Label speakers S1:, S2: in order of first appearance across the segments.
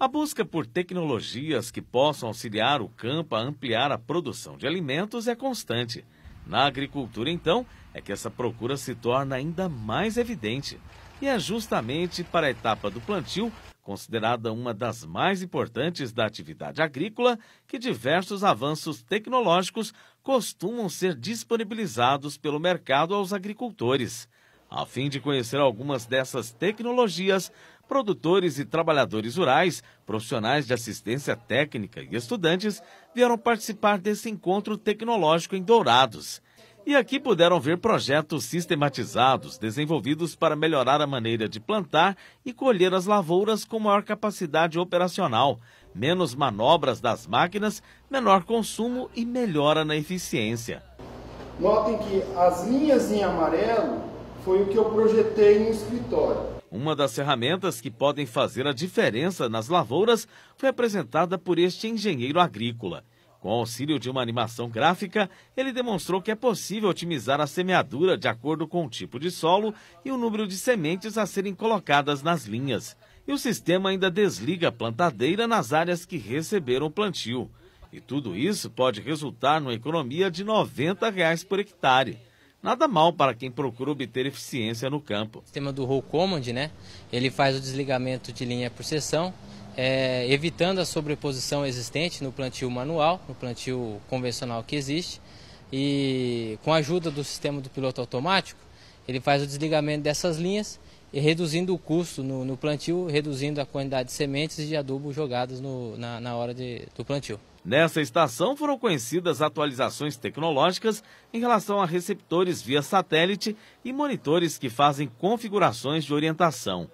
S1: A busca por tecnologias que possam auxiliar o campo a ampliar a produção de alimentos é constante. Na agricultura, então, é que essa procura se torna ainda mais evidente. E é justamente para a etapa do plantio, considerada uma das mais importantes da atividade agrícola, que diversos avanços tecnológicos costumam ser disponibilizados pelo mercado aos agricultores. A fim de conhecer algumas dessas tecnologias, produtores e trabalhadores rurais, profissionais de assistência técnica e estudantes vieram participar desse encontro tecnológico em Dourados. E aqui puderam ver projetos sistematizados desenvolvidos para melhorar a maneira de plantar e colher as lavouras com maior capacidade operacional, menos manobras das máquinas, menor consumo e melhora na eficiência.
S2: Notem que as linhas em amarelo foi o que eu projetei no escritório.
S1: Uma das ferramentas que podem fazer a diferença nas lavouras foi apresentada por este engenheiro agrícola. Com auxílio de uma animação gráfica, ele demonstrou que é possível otimizar a semeadura de acordo com o tipo de solo e o número de sementes a serem colocadas nas linhas. E o sistema ainda desliga a plantadeira nas áreas que receberam plantio. E tudo isso pode resultar numa economia de R$ 90 por hectare. Nada mal para quem procura obter eficiência no campo. O sistema do roll command, né? Ele faz o desligamento de linha por seção, é, evitando a sobreposição existente no plantio manual, no plantio convencional que existe. E com a ajuda do sistema do piloto automático, ele faz o desligamento dessas linhas e reduzindo o custo no, no plantio, reduzindo a quantidade de sementes e de adubo jogadas no, na, na hora de, do plantio. Nessa estação foram conhecidas atualizações tecnológicas em relação a receptores via satélite e monitores que fazem configurações de orientação.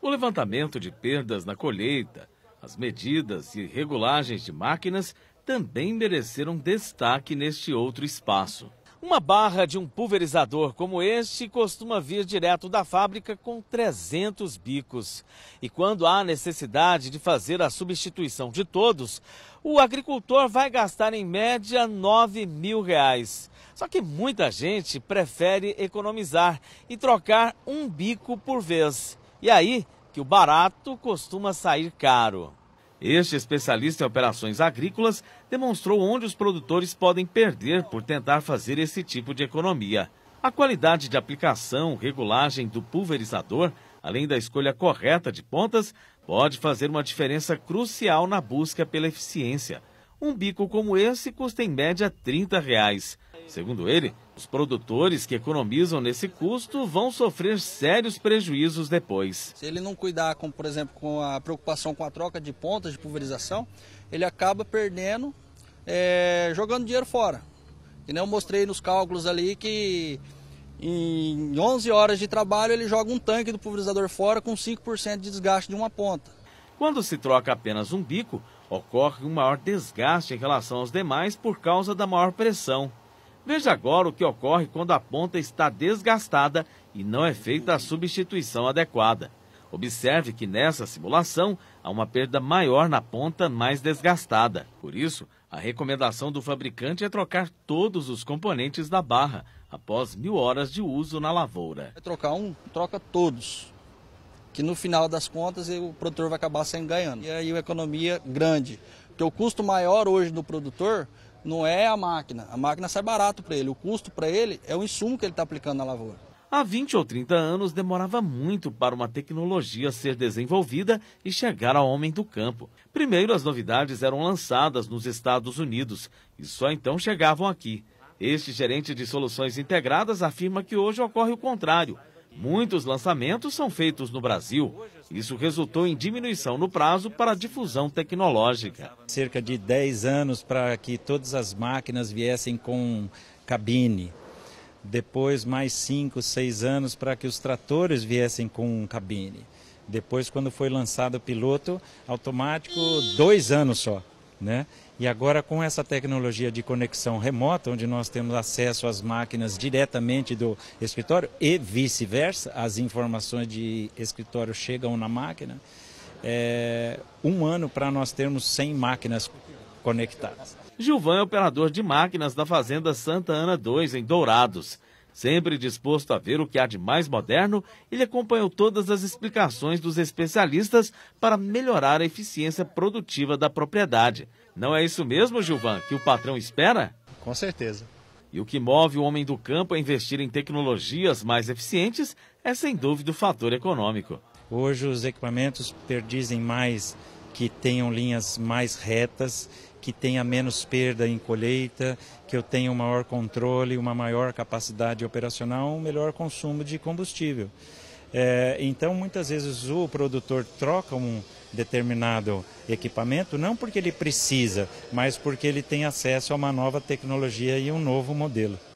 S1: O levantamento de perdas na colheita, as medidas e regulagens de máquinas também mereceram destaque neste outro espaço. Uma barra de um pulverizador como este costuma vir direto da fábrica com 300 bicos. E quando há necessidade de fazer a substituição de todos, o agricultor vai gastar em média 9 mil reais. Só que muita gente prefere economizar e trocar um bico por vez. E aí que o barato costuma sair caro. Este especialista em operações agrícolas demonstrou onde os produtores podem perder por tentar fazer esse tipo de economia. A qualidade de aplicação, regulagem do pulverizador, além da escolha correta de pontas, pode fazer uma diferença crucial na busca pela eficiência. Um bico como esse custa em média R$ 30. Reais. Segundo ele, os produtores que economizam nesse custo vão sofrer sérios prejuízos depois.
S2: Se ele não cuidar, com, por exemplo, com a preocupação com a troca de pontas de pulverização, ele acaba perdendo, é, jogando dinheiro fora. E nem eu mostrei nos cálculos ali que em 11 horas
S1: de trabalho ele joga um tanque do pulverizador fora com 5% de desgaste de uma ponta. Quando se troca apenas um bico, ocorre um maior desgaste em relação aos demais por causa da maior pressão. Veja agora o que ocorre quando a ponta está desgastada e não é feita a substituição adequada. Observe que nessa simulação há uma perda maior na ponta mais desgastada. Por isso, a recomendação do fabricante é trocar todos os componentes da barra após mil horas de uso na lavoura.
S2: trocar um, troca todos. Que no final das contas o produtor vai acabar saindo ganhando. E aí a economia grande. Porque o custo maior hoje do produtor não é a
S1: máquina. A máquina sai barato para ele. O custo para ele é o insumo que ele está aplicando na lavoura. Há 20 ou 30 anos demorava muito para uma tecnologia ser desenvolvida e chegar ao homem do campo. Primeiro, as novidades eram lançadas nos Estados Unidos e só então chegavam aqui. Este gerente de soluções integradas afirma que hoje ocorre o contrário. Muitos lançamentos são feitos no Brasil. Isso resultou em diminuição no prazo para a difusão tecnológica. Cerca de 10 anos para que todas as máquinas
S2: viessem com cabine. Depois, mais 5, 6 anos para que os tratores viessem com cabine. Depois, quando foi lançado o piloto automático, dois anos só. Né? E agora com essa tecnologia de conexão remota, onde nós temos acesso às máquinas diretamente do escritório e vice-versa, as informações de escritório chegam na máquina, é um ano para nós termos 100 máquinas conectadas.
S1: Gilvan é operador de máquinas da Fazenda Santa Ana 2, em Dourados. Sempre disposto a ver o que há de mais moderno, ele acompanhou todas as explicações dos especialistas para melhorar a eficiência produtiva da propriedade. Não é isso mesmo, Gilvan, que o patrão espera? Com certeza. E o que move o homem do campo a investir em tecnologias mais eficientes é, sem dúvida, o fator econômico. Hoje os equipamentos perdizem mais
S2: que tenham linhas mais retas, que tenha menos perda em colheita, que eu tenha um maior controle, uma maior capacidade operacional, um melhor consumo de combustível. É, então, muitas vezes o produtor troca um determinado equipamento, não porque ele precisa, mas porque ele tem acesso a uma nova tecnologia e um novo modelo.